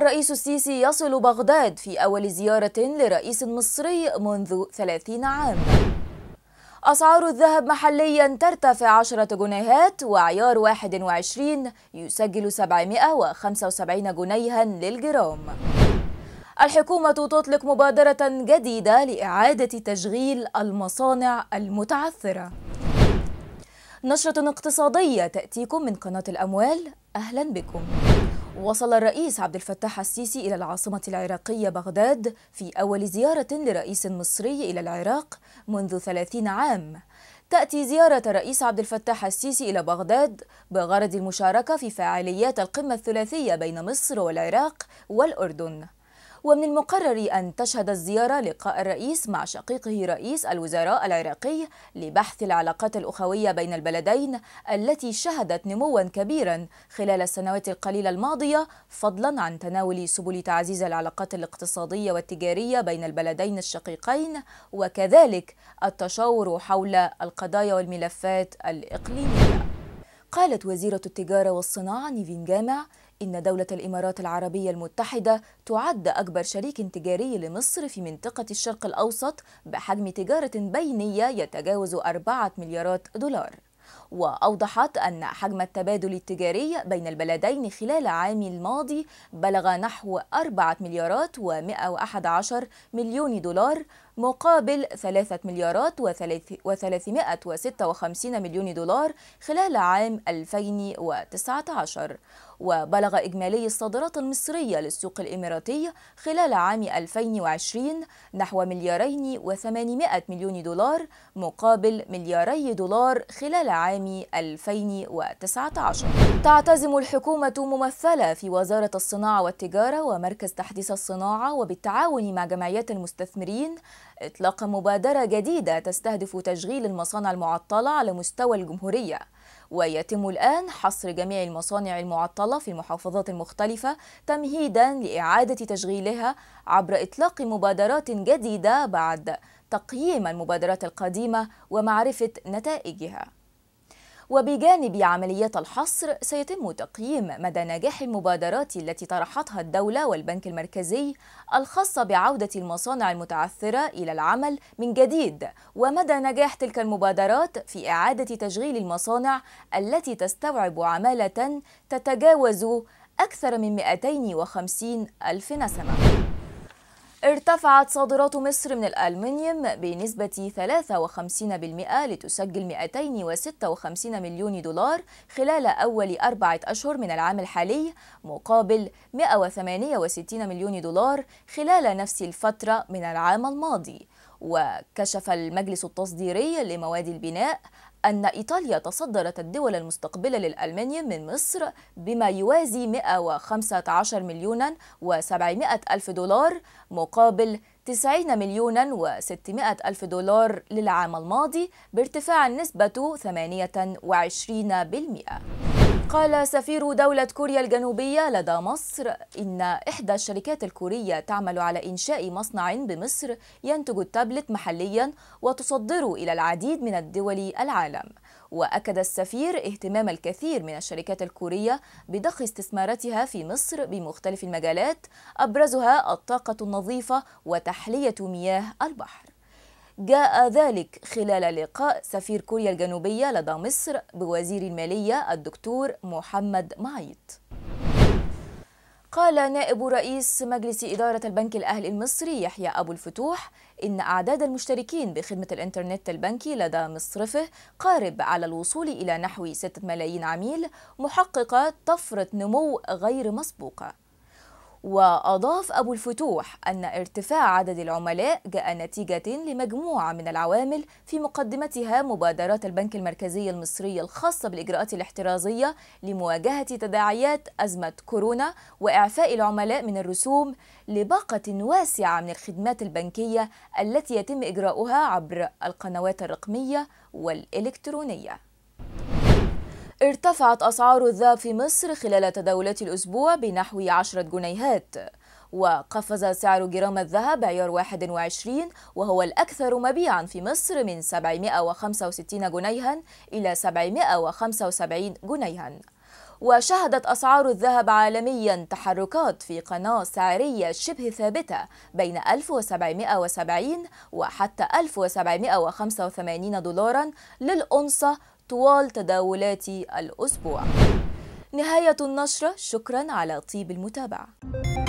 الرئيس السيسي يصل بغداد في أول زيارة لرئيس مصري منذ 30 عام أسعار الذهب محليا ترتفع 10 جنيهات وعيار 21 يسجل 775 جنيها للجرام الحكومة تطلق مبادرة جديدة لإعادة تشغيل المصانع المتعثرة نشرة اقتصادية تأتيكم من قناة الأموال أهلا بكم وصل الرئيس عبد الفتاح السيسي إلى العاصمة العراقية بغداد في أول زيارة لرئيس مصري إلى العراق منذ ثلاثين عام تأتي زيارة رئيس عبد الفتاح السيسي إلى بغداد بغرض المشاركة في فعاليات القمة الثلاثية بين مصر والعراق والأردن ومن المقرر أن تشهد الزيارة لقاء الرئيس مع شقيقه رئيس الوزراء العراقي لبحث العلاقات الأخوية بين البلدين التي شهدت نموا كبيرا خلال السنوات القليلة الماضية فضلا عن تناول سبل تعزيز العلاقات الاقتصادية والتجارية بين البلدين الشقيقين وكذلك التشاور حول القضايا والملفات الإقليمية قالت وزيرة التجارة والصناعة نيفين جامع إن دولة الإمارات العربية المتحدة تعد أكبر شريك تجاري لمصر في منطقة الشرق الأوسط بحجم تجارة بينية يتجاوز 4 مليارات دولار وأوضحت أن حجم التبادل التجاري بين البلدين خلال عام الماضي بلغ نحو 4 مليارات و111 مليون دولار مقابل 3 مليارات و356 مليون دولار خلال عام 2019 وبلغ إجمالي الصادرات المصرية للسوق الإماراتي خلال عام 2020 نحو مليارين و800 مليون دولار مقابل ملياري دولار خلال عام 2019 تعتزم الحكومة ممثلة في وزارة الصناعة والتجارة ومركز تحديث الصناعة وبالتعاون مع جمعيات المستثمرين إطلاق مبادرة جديدة تستهدف تشغيل المصانع المعطلة على مستوى الجمهورية ويتم الآن حصر جميع المصانع المعطلة في المحافظات المختلفة تمهيدا لإعادة تشغيلها عبر إطلاق مبادرات جديدة بعد تقييم المبادرات القديمة ومعرفة نتائجها وبجانب عمليات الحصر سيتم تقييم مدى نجاح المبادرات التي طرحتها الدولة والبنك المركزي الخاصة بعودة المصانع المتعثرة إلى العمل من جديد ومدى نجاح تلك المبادرات في إعادة تشغيل المصانع التي تستوعب عمالة تتجاوز أكثر من 250 ألف نسمة ارتفعت صادرات مصر من الألمنيوم بنسبة 53% لتسجل 256 مليون دولار خلال أول أربعة أشهر من العام الحالي مقابل 168 مليون دولار خلال نفس الفترة من العام الماضي وكشف المجلس التصديري لمواد البناء أن إيطاليا تصدرت الدول المستقبلة للألمانيا من مصر بما يوازي 115 مليونا و700 ألف دولار مقابل 90 مليونا و600 ألف دولار للعام الماضي بارتفاع نسبة 28% قال سفير دولة كوريا الجنوبية لدى مصر إن إحدى الشركات الكورية تعمل على إنشاء مصنع بمصر ينتج التابلت محليا وتصدره إلى العديد من الدول العالم وأكد السفير اهتمام الكثير من الشركات الكورية بضخ استثماراتها في مصر بمختلف المجالات أبرزها الطاقة النظيفة وتحلية مياه البحر جاء ذلك خلال لقاء سفير كوريا الجنوبية لدى مصر بوزير المالية الدكتور محمد معيط قال نائب رئيس مجلس إدارة البنك الأهلي المصري يحيى أبو الفتوح إن أعداد المشتركين بخدمة الإنترنت البنكي لدى مصرفه قارب على الوصول إلى نحو 6 ملايين عميل محققة طفرة نمو غير مسبوقة وأضاف أبو الفتوح أن ارتفاع عدد العملاء جاء نتيجة لمجموعة من العوامل في مقدمتها مبادرات البنك المركزي المصري الخاصة بالإجراءات الاحترازية لمواجهة تداعيات أزمة كورونا وإعفاء العملاء من الرسوم لباقة واسعة من الخدمات البنكية التي يتم إجراؤها عبر القنوات الرقمية والإلكترونية ارتفعت أسعار الذهب في مصر خلال تداولات الأسبوع بنحو 10 جنيهات وقفز سعر جرام الذهب عيار 21 وهو الأكثر مبيعا في مصر من 765 جنيها إلى 775 جنيها وشهدت أسعار الذهب عالميا تحركات في قناة سعرية شبه ثابتة بين 1770 وحتى 1785 دولارا للأنصة طوال تداولات الأسبوع نهاية النشرة شكرا على طيب المتابعة